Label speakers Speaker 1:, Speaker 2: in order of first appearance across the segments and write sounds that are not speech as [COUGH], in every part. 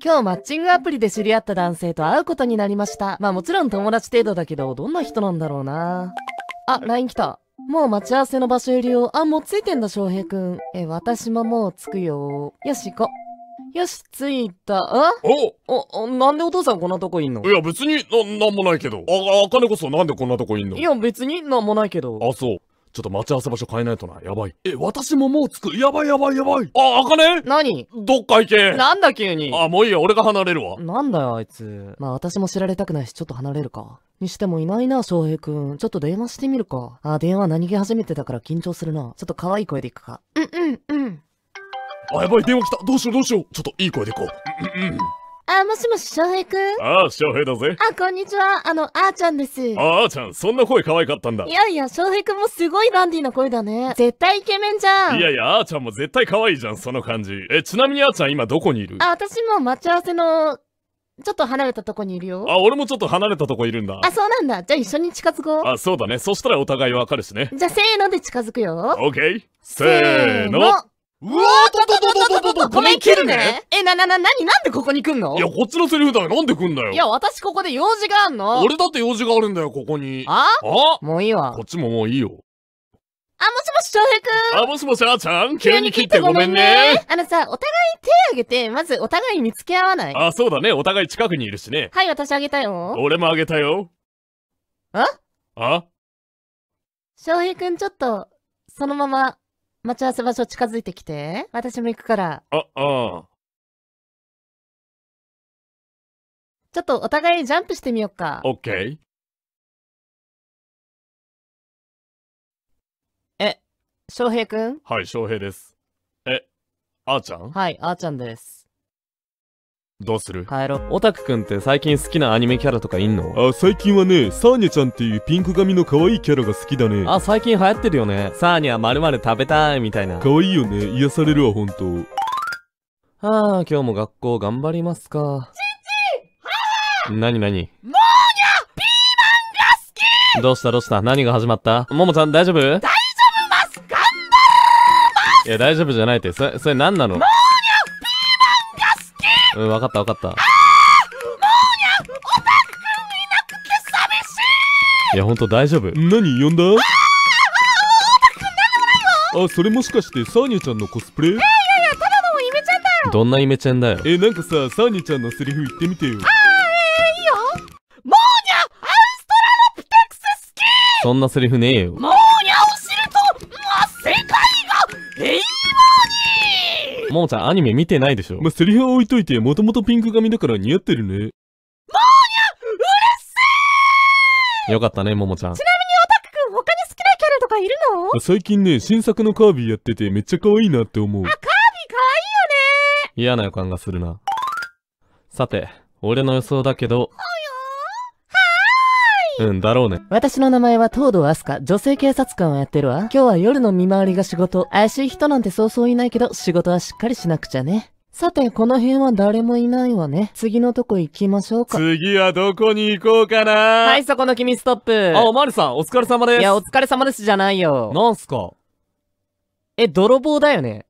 Speaker 1: 今日マッチングアプリで知り合った男性と会うことになりました。まあもちろん友達程度だけど、どんな人なんだろうな。あ、LINE 来た。もう待ち合わせの場所入りを。あ、もう着いてんだ、翔平くん。え、私ももう着くよ。よし、行こう。よし、着いた。あおお、なんでお父さんこんなとこいんのいや、別に、な、なんもないけど。あ、あかねこそなんでこんなとこいんのいや、別になんもないけど。あ、そう。ちょっと待ち合わせ場所変えないとな。やばい。え、私ももう着く。やばいやばいやばい。あ、あかね何どっか行け。なんだ急に。あ、もういいよ。俺が離れるわ。なんだよ、あいつ。まあ私も知られたくないし、ちょっと離れるか。にしてもいないな、翔平くん。ちょっと電話してみるか。あ、電話何気始めてたから緊張するな。ちょっと可愛い声で行くか。うんうんうん。あ、やばい、電話来た。どうしようどうしよう。ちょっといい声で行こう。うんうん。あ、もしもし、翔平くんあ翔平だぜ。あ、こんにちは。あの、あーちゃんです。あーちゃん、そんな声可愛かったんだ。いやいや、翔平くんもすごいバンディーな声だね。絶対イケメンじゃん。いやいや、あーちゃんも絶対可愛いじゃん、その感じ。え、ちなみにあーちゃん今どこにいるあ、私も待ち合わせの、ちょっと離れたとこにいるよ。あ、俺もちょっと離れたとこいるんだ。あ、そうなんだ。じゃあ一緒に近づこう。あ、そうだね。そしたらお互いわかるしね。じゃあせーので近づくよ。オッケー。せーの。うわーととととととごめん、切るねえ、な、な、な、なに、なんでここに来んのいや、こっちのセリフだよ。なんで来んだよ。いや、私ここで用事があんの。俺だって用事があるんだよ、ここに。ああもういいわ。こっちももういいよ。あ、もしもし、翔平くん。あ、もしもし、あーちゃん。急に切ってごめんね。あのさ、お互い手あげて、まずお互い見つけ合わない。あ、そうだね。お互い近くにいるしね。はい、私あげたよ。俺もあげたよ。ああ翔平くん、ちょっと、そのまま、待ち合わせ場所近づいてきて。私も行くから。あ、ああ。ちょっとお互いジャンプしてみようか。オッケー。え、翔平くんはい、翔平です。え、あーちゃんはい、あーちゃんです。どうする帰ろう。オタクくんって最近好きなアニメキャラとかいんのあ、最近はね、サーニャちゃんっていうピンク髪の可愛いキャラが好きだね。あ、最近流行ってるよね。サーニャまる食べたいみたいな。可愛いよね。癒されるわ、ほんと。はあ、今日も学校頑張りますか。ちんなになにもーにゃピーマンが好きどうしたどうした何が始まったももちゃん大丈夫大丈夫ます頑張りますいや、大丈夫じゃないって。それ、それ何なのーうん、わかったわかった。もうにゃくんいなくて寂しいいや、ほんと大丈夫。何呼んだあくんなんでもないあ、それもしかしてサーニャちゃんのコスプレいやいやいや、ただのイメだよどんなイメちゃんだよ。え、なんかさ、サーニャちゃんのセリフ言ってみてよ。あー、えー、いいよもうにゃアウストラロプテクス好きそんなセリフねえよ。もうももちゃんアニメ見てないでしょ。まあ、セリフは置いといて、もともとピンク髪だから似合ってるね。もうにゃうるせえよかったね、ももちゃん。ちなみにオタクくん他に好きなキャラとかいるの最近ね、新作のカービィやっててめっちゃ可愛いなって思う。あ、カービィ可愛いよね嫌な予感がするな。さて、俺の予想だけど。うん、だろうね。私の名前は東堂明日香、女性警察官をやってるわ。今日は夜の見回りが仕事。怪しい人なんてそうそういないけど、仕事はしっかりしなくちゃね。さて、この辺は誰もいないわね。次のとこ行きましょうか。次はどこに行こうかなはい、そこの君ストップ。あ、おまるさん、お疲れ様です。いや、お疲れ様ですじゃないよ。なんすかえ、泥棒だよね。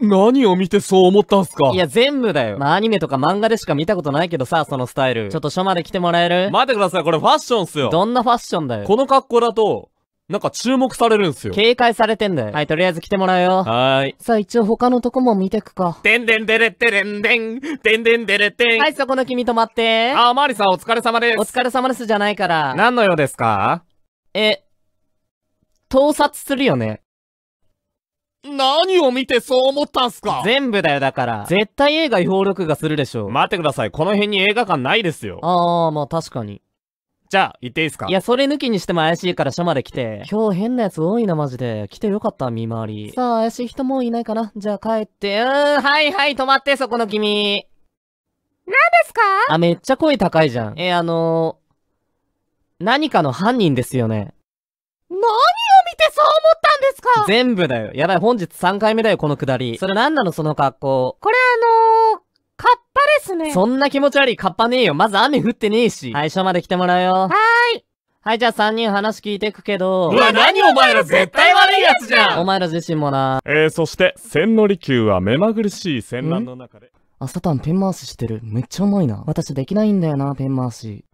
Speaker 1: 何を見てそう思ったんすかいや、全部だよ。まあ、アニメとか漫画でしか見たことないけどさ、そのスタイル。ちょっと署まで来てもらえる待ってください、これファッションっすよ。どんなファッションだよ。この格好だと、なんか注目されるんすよ。警戒されてんだよ。はい、とりあえず来てもらうよ。はーい。さあ、一応他のとこも見てくか。でんでんでれってれんでん。でんでんでれってん。はい、そこの君止まって。あ、マーリさんお疲れ様です。お疲れ様ですじゃないから。何の用ですかえ、盗撮するよね。何を見てそう思ったんすか全部だよだから。絶対映画違法録画するでしょ。待ってください。この辺に映画館ないですよ。ああ、まあ確かに。じゃあ、行っていいすかいや、それ抜きにしても怪しいから署まで来て。今日変なやつ多いな、マジで。来てよかった、見回り。さあ、怪しい人もういないかな。じゃあ帰って。うーん、はいはい、止まって、そこの君。何ですかあ、めっちゃ声高いじゃん。えあのー、何かの犯人ですよね。何そう思ったんですか全部だよ。やばい、本日3回目だよ、このくだり。それなんなの、その格好。これあのー、カッパですね。そんな気持ち悪いカッパねえよ。まず雨降ってねえし。最初まで来てもらうよ。はーい。はい、じゃあ3人話聞いてくけど。うわ、何お前ら絶対悪いやつじゃんお前ら自身もな。えー、そして、千利休は目まぐるしい戦乱の中で。あ、サタンペン回ししてる。めっちゃうまいな。私できないんだよな、ペン回し。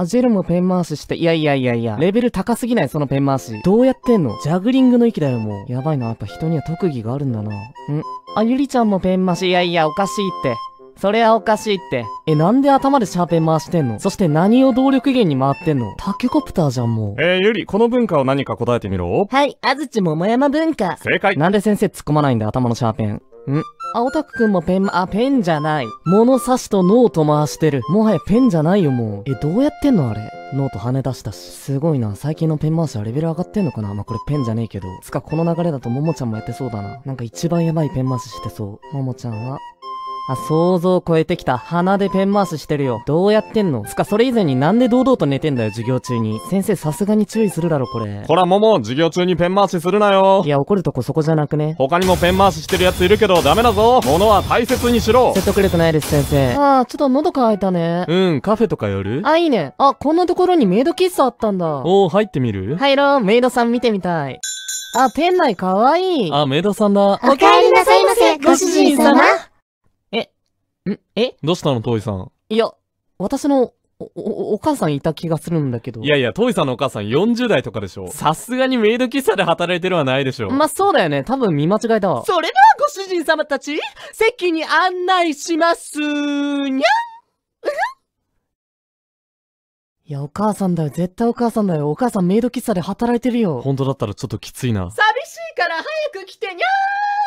Speaker 1: あ、ジェルもペン回しして、いやいやいやいや、レベル高すぎないそのペン回し。どうやってんのジャグリングの域だよ、もう。やばいな、やっぱ人には特技があるんだな。んあ、ゆりちゃんもペン回し、いやいや、おかしいって。それはおかしいって。え、なんで頭でシャーペン回してんのそして何を動力源に回ってんのタケコプターじゃんもう。えー、ゆり、この文化を何か答えてみろ。はい、安土桃山文化。正解。なんで先生突っ込まないんだ、頭のシャーペン。んあ、オタクくんもペン、あ、ペンじゃない。物差しとノート回してる。もはやペンじゃないよ、もう。え、どうやってんのあれ。ノート跳ね出したし。すごいな。最近のペン回しはレベル上がってんのかなまあ、これペンじゃねえけど。つか、この流れだとももちゃんもやってそうだな。なんか一番やばいペン回ししてそう。ももちゃんは、あ、想像を超えてきた。鼻でペン回ししてるよ。どうやってんのつか、それ以前になんで堂々と寝てんだよ、授業中に。先生さすがに注意するだろ、これ。ほら、もも、授業中にペン回しするなよ。いや、怒るとこそこじゃなくね。他にもペン回ししてるやついるけど、ダメだぞ。物は大切にしろ。説得力ないです、先生。あー、ちょっと喉乾いたね。うん、カフェとか寄るあ、いいね。あ、こんなところにメイド喫茶あったんだ。おー、入ってみる入ろう、メイドさん見てみたい。あ、店内かわいい。あ、メイドさんだ。お帰りなさいませ、ご主人様。んえどうしたの、トイさん。いや、私のお、お、母さんいた気がするんだけど。いやいや、トイさんのお母さん40代とかでしょ。さすがにメイド喫茶で働いてるはないでしょ。まあ、そうだよね。多分見間違えたわ。それではご主人様たち、席に案内しますにゃんいや、お母さんだよ。絶対お母さんだよ。お母さんメイド喫茶で働いてるよ。本当だったらちょっときついな。寂しいから早く来てにゃー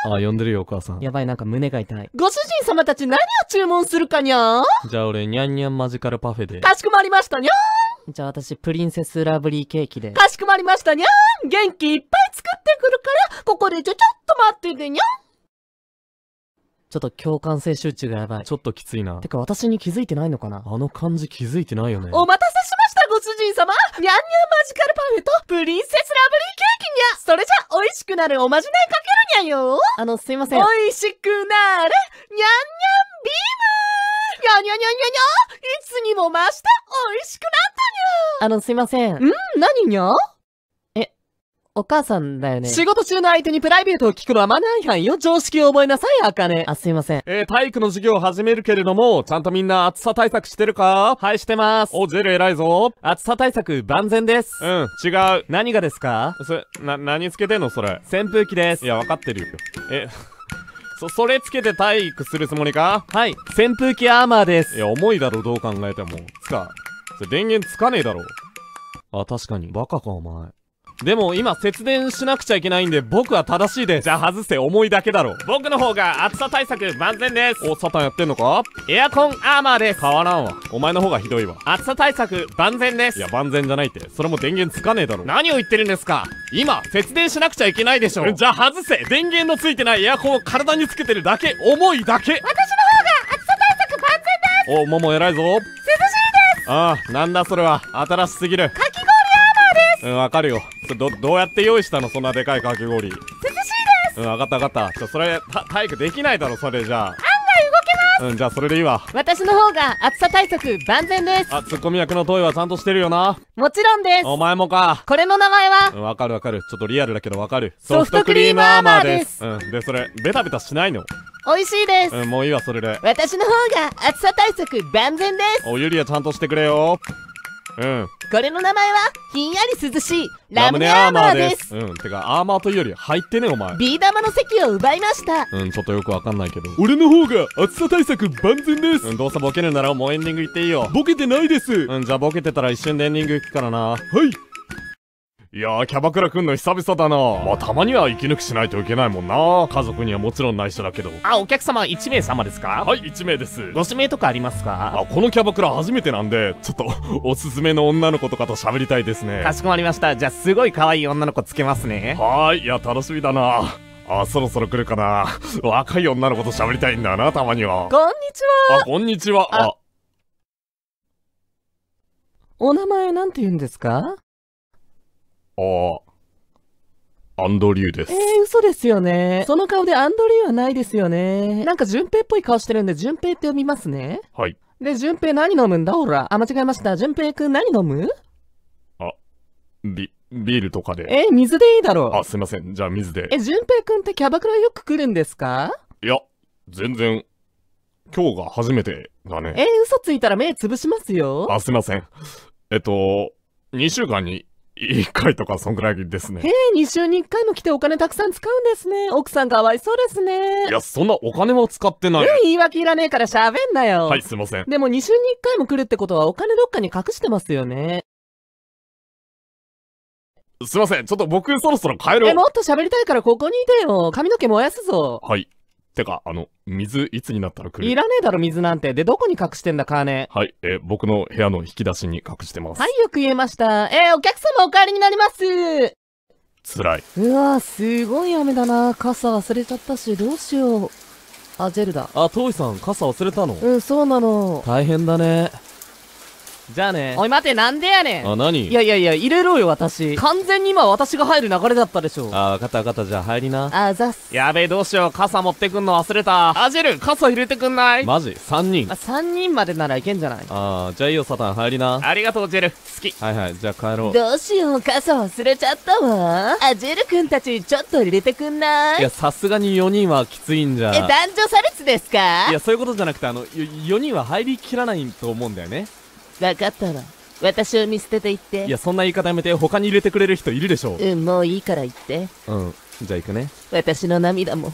Speaker 1: ああ、呼んでるよ、お母さん。やばい、なんか胸が痛い。ご主人様たち何を注文するかにゃじゃあ俺、にゃんにゃんマジカルパフェで。かしこまりましたにゃーじゃあ私、プリンセスラブリーケーキで。かしこまりましたにゃー元気いっぱい作ってくるから、ここでちょ、ちょっと待っててにゃちょっと共感性集中がやばい。ちょっときついな。てか私に気づいてないのかなあの感じ気づいてないよね。お待たせしました主人様にゃんにゃんマジカルパフェとプリンセスラブリーケーキにゃそれじゃ美味しくなるおまじないかけるにゃよあの、すいません。美味しくなるにゃんにゃんビームにゃにゃにゃにゃにゃいつにも増して美味しくなったにゃあの、すいません。ん何にゃお母さんだよね。仕事中の相手にプライベートを聞くのはマナー違反よ。常識を覚えなさい、あかね。あ、すいません。えー、体育の授業を始めるけれども、ちゃんとみんな暑さ対策してるかはい、してます。お、ジェル偉いぞ。暑さ対策万全です。うん、違う。何がですかそ、な、何つけてんのそれ。扇風機です。いや、わかってるよ。え、[LAUGHS] そ、それつけて体育するつもりかはい。扇風機アーマーです。いや、重いだろ、どう考えても。つか、それ電源つかねえだろ。あ、確かに。バカか、お前。でも今節電しなくちゃいけないんで僕は正しいでじゃあ外せ重いだけだろ僕の方が暑さ対策万全ですおサタンやってんのかエアコンアーマーです変わらんわお前の方がひどいわ暑さ対策万全ですいや万全じゃないってそれも電源つかねえだろ何を言ってるんですか今節電しなくちゃいけないでしょじゃあ外せ電源のついてないエアコンを体につけてるだけ重いだけ私の方が暑さ対策万全ですおもも偉いぞ涼しいですああなんだそれは新しすぎるかき氷アーマーですうんわかるよどどうやって用意したのそんなでかいかき氷涼しいですうん分かった分かったちょそれ体育できないだろそれじゃあうんじゃあそれでいいわ私の方が暑さ対策万全ですあツッコミ役のトイはちゃんとしてるよなもちろんですお前もかこれの名前はうん、かるわかるちょっとリアルだけどわかるソフトクリームアーマーですうんでそれベタベタしないの美味しいです、うん、もういいわそれで私の方が暑さ対策万全ですおゆりはちゃんとしてくれようんこれの名前はひんやり涼しいラムネアーマーですうんてかアーマーというより入ってねお前ビー玉の席を奪いましたうんちょっとよくわかんないけど俺の方が暑さ対策万全ですうんどうせボケるならもうエンディングいっていいよボケてないですうんじゃあボケてたら一瞬でエンディングいくからなはいいやー、キャバクラ来んの久々だな。まあ、たまには息抜きしないといけないもんな。家族にはもちろん内緒だけど。あ、お客様1名様ですかはい、1名です。ご指名とかありますかあ、このキャバクラ初めてなんで、ちょっと [LAUGHS] おすすめの女の子とかと喋りたいですね。かしこまりました。じゃあ、すごい可愛い女の子つけますね。はーい、いや、楽しみだな。あ、そろそろ来るかな。若い女の子と喋りたいんだな、たまには。こんにちは。あ、こんにちは。あお名前なんて言うんですかああ。アンドリューです。えー、嘘ですよね。その顔でアンドリューはないですよね。なんか淳平っぽい顔してるんで、淳平って読みますね。はい。で、淳平何飲むんだほら。あ、間違えました。淳平くん何飲むあ、ビ、ビールとかで。えー、水でいいだろう。あ、すいません。じゃあ水で。え、淳平くんってキャバクラよく来るんですかいや、全然。今日が初めてだね。えー、嘘ついたら目潰しますよ。あ、すいません。えっと、2週間に1回とかそんぐらいですね。ええ、2週に1回も来てお金たくさん使うんですね。奥さんかわいそうですね。いや、そんなお金も使ってない。言い訳いらねえから喋んなよ。はい、すいません。でも2週に1回も来るってことはお金どっかに隠してますよね。すいません、ちょっと僕そろそろ帰る。え、もっと喋りたいからここにいてよ。髪の毛燃やすぞ。はい。てか、あの、水いつになったら来るいらねえだろ、水なんて。で、どこに隠してんだ、カーネ。はい、えー、僕の部屋の引き出しに隠してます。はい、よく言えました。えー、お客様お帰りになります。辛い。うわすごい雨だな。傘忘れちゃったし、どうしよう。あ、ジェルだ。あ、トイさん、傘忘れたのうん、そうなの。大変だね。じゃあねおい待てなんでやねんあ何いやいやいや入れろよ私完全に今私が入る流れだったでしょあ分かった分かったじゃあ入りなあざっすやべえどうしよう傘持ってくんの忘れたアジェル傘入れてくんないマジ3人あ3人までならいけんじゃないああじゃあいいよサタン入りなありがとうジェル好きはいはいじゃあ帰ろうどうしよう傘忘れちゃったわアジェル君たちちょっと入れてくんないいやさすがに4人はきついんじゃえ男女差別ですかいやそういうことじゃなくてあの4人は入りきらないと思うんだよね分かったわ私を見捨てていっていやそんな言い方やめて他に入れてくれる人いるでしょううんもういいから言ってうんじゃあ行くね私の涙も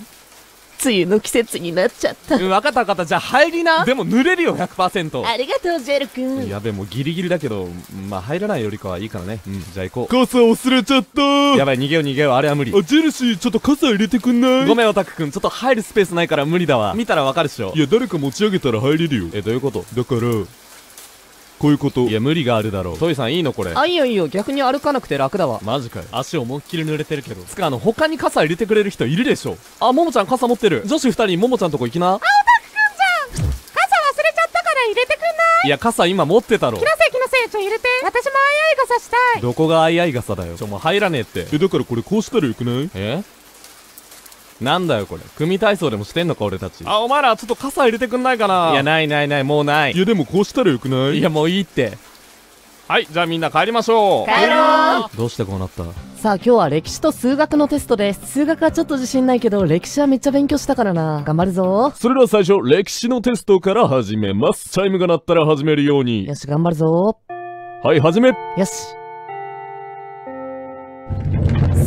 Speaker 1: 梅雨の季節になっちゃったうん分かった分かったじゃあ入りなでも濡れるよ100%ありがとうジェル君やべもうギリギリだけどまあ入らないよりかはいいからねうんじゃあ行こう傘忘れちゃったやばい逃げよう逃げようあれは無理あジェルシーちょっと傘入れてくんないごめんオタク君ちょっと入るスペースないから無理だわ見たらわかるっしょいや誰か持ち上げたら入れるよえどういうことだからこういうこといや無理があるだろうトイさんいいのこれあいいよいいよ逆に歩かなくて楽だわマジかよ足思いっきり濡れてるけどつかあの他に傘入れてくれる人いるでしょあももちゃん傘持ってる女子2人ももちゃんとこ行きな青おクくんじゃん傘忘れちゃったから入れてくんないいや傘今持ってたろ気のせい気のせいちょ入れて私もあいあい傘したいどこがあいあい傘だよちょもう入らねえってえだからこれこうしたらよくないえなんだよこれ組体操でもしてんのか俺たちあお前らちょっと傘入れてくんないかないやないないないもうないいやでもこうしたらよくないいやもういいってはいじゃあみんな帰りましょう帰ろうどうしてこうなったさあ今日は歴史と数学のテストです数学はちょっと自信ないけど歴史はめっちゃ勉強したからな頑張るぞそれでは最初歴史のテストから始めますチャイムが鳴ったら始めるようによし頑張るぞはい始めよし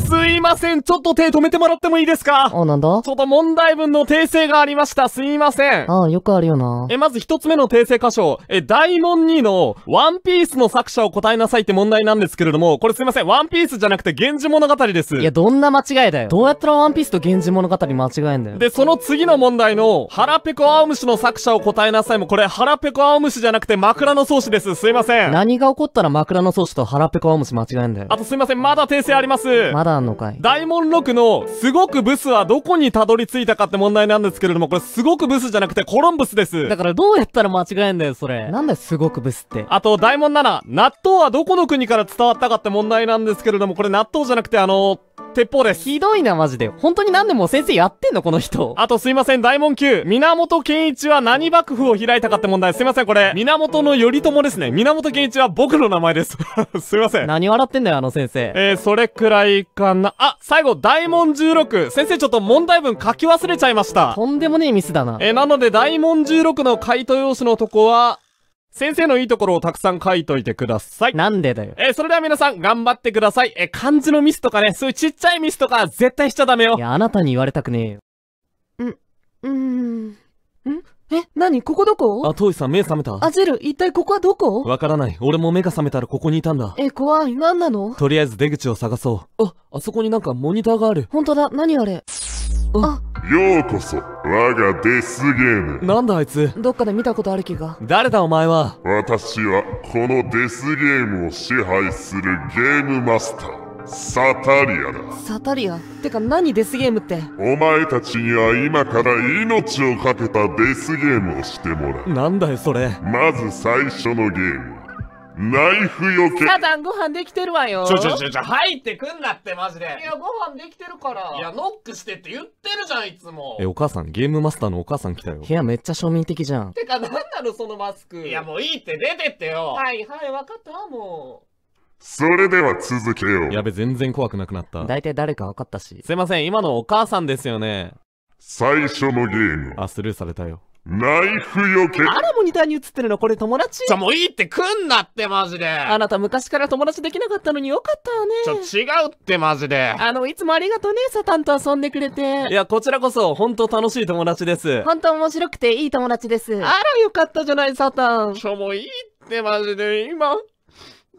Speaker 1: 数すいません。ちょっと手止めてもらってもいいですかあ、なんだちょっと問題文の訂正がありました。すいません。ああ、よくあるよな。え、まず一つ目の訂正箇所。え、大問2の、ワンピースの作者を答えなさいって問題なんですけれども、これすいません。ワンピースじゃなくて、源氏物語です。いや、どんな間違いだよ。どうやったらワンピースと源氏物語間違えんだよ。で、その次の問題の、腹ペコ青虫の作者を答えなさいも、これ、腹ペコ青虫じゃなくて、枕草子です。すいません。何が起こったら枕草子と腹ペコ青虫間違えんだよ。あとすいません。まだ訂正あります。まだあののかい大門6のすごくブスはどこにたどり着いたかって問題なんですけれども、これすごくブスじゃなくてコロンブスです。だからどうやったら間違えんだよ、それ。なんだよ、すごくブスって。あと、大門7、納豆はどこの国から伝わったかって問題なんですけれども、これ納豆じゃなくてあのー、鉄砲です。ひどいな、マジで。本当に何でも先生やってんのこの人。あとすいません、大門級。源健一は何幕府を開いたかって問題。すいません、これ、源の頼朝ですね。源健一は僕の名前です。[LAUGHS] すいません。何笑ってんだよ、あの先生。えー、それくらいかな。あ、最後、大門16。先生、ちょっと問題文書き忘れちゃいました。とんでもねえミスだな。えー、なので、大門16の回答用紙のとこは、先生のいいところをたくさん書いといてください。なんでだよ。えー、それでは皆さん、頑張ってください。えー、漢字のミスとかね、そういうちっちゃいミスとか、絶対しちゃダメよ。いや、あなたに言われたくねえよ。ん、うーん。んえ、なにここどこあ、トイさん目覚めたあ、ジェル、一体ここはどこわからない。俺も目が覚めたらここにいたんだ。え、怖い。なんなのとりあえず出口を探そう。あ、あそこになんかモニターがある。ほんとだ。何あれようこそ我がデスゲームなんだあいつどっかで見たことある気が誰だお前は私はこのデスゲームを支配するゲームマスターサタリアだサタリアてか何デスゲームってお前たちには今から命を懸けたデスゲームをしてもらうなんだよそれまず最初のゲームナイフよけ。サタンご飯できてるわよ。ちょちょちょちょ、入ってくんなってマジで。いや、ご飯できてるから。いや、ノックしてって言ってるじゃん、いつも。え、お母さん、ゲームマスターのお母さん来たよ。部屋めっちゃ庶民的じゃん。てか、なんなのそのマスク。いや、もういいって出てってよ。はいはい、わかったもう。それでは続けよう。やべ、全然怖くなくなった。大体誰か分かったし。すいません、今のお母さんですよね。最初のゲーム。あ、スルーされたよ。ナイフよけ。あら、モニターに映ってるのこれ友達ちょ、もういいって来んなって、マジで。あなた昔から友達できなかったのによかったわね。ちょ、違うって、マジで。あの、いつもありがとうね、サタンと遊んでくれて。いや、こちらこそ、ほんと楽しい友達です。ほんと面白くていい友達です。あら、よかったじゃない、サタン。ちょ、もういいって、マジで。今、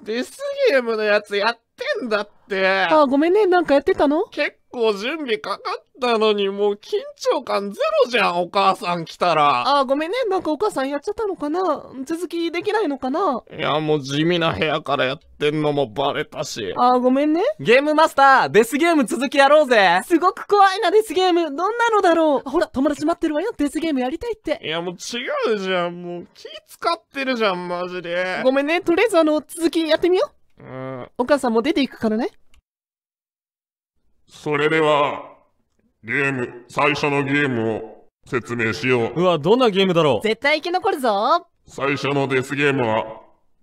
Speaker 1: デスゲームのやつやってんだって。あ、ごめんね、なんかやってたの結構準備かかった。ったのに、もう緊張感ゼロじゃん、お母さん来たら。あー、ごめんね。なんかお母さんやっちゃったのかな続きできないのかないや、もう地味な部屋からやってんのもバレたし。あー、ごめんね。ゲームマスター、デスゲーム続きやろうぜ。すごく怖いな、デスゲーム。どんなのだろう。ほら、友達待ってるわよ。デスゲームやりたいって。いや、もう違うじゃん。もう気使ってるじゃん、マジで。ごめんね。とりあえずあの、続きやってみよう。うん。お母さんも出ていくからね。それでは、ゲーム、最初のゲームを説明しよう。うわ、どんなゲームだろう絶対生き残るぞ最初のデスゲームは、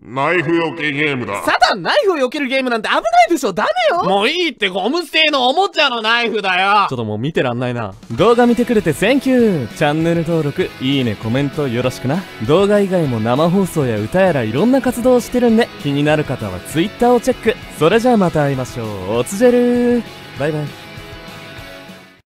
Speaker 1: ナイフ避けゲームだ。サタン、ナイフを避けるゲームなんて危ないでしょダメよもういいってゴム製のおもちゃのナイフだよちょっともう見てらんないな。動画見てくれてセンキューチャンネル登録、いいね、コメントよろしくな。動画以外も生放送や歌やらいろんな活動をしてるんで、気になる方は Twitter をチェック。それじゃあまた会いましょう。おつじェるー。バイバイ。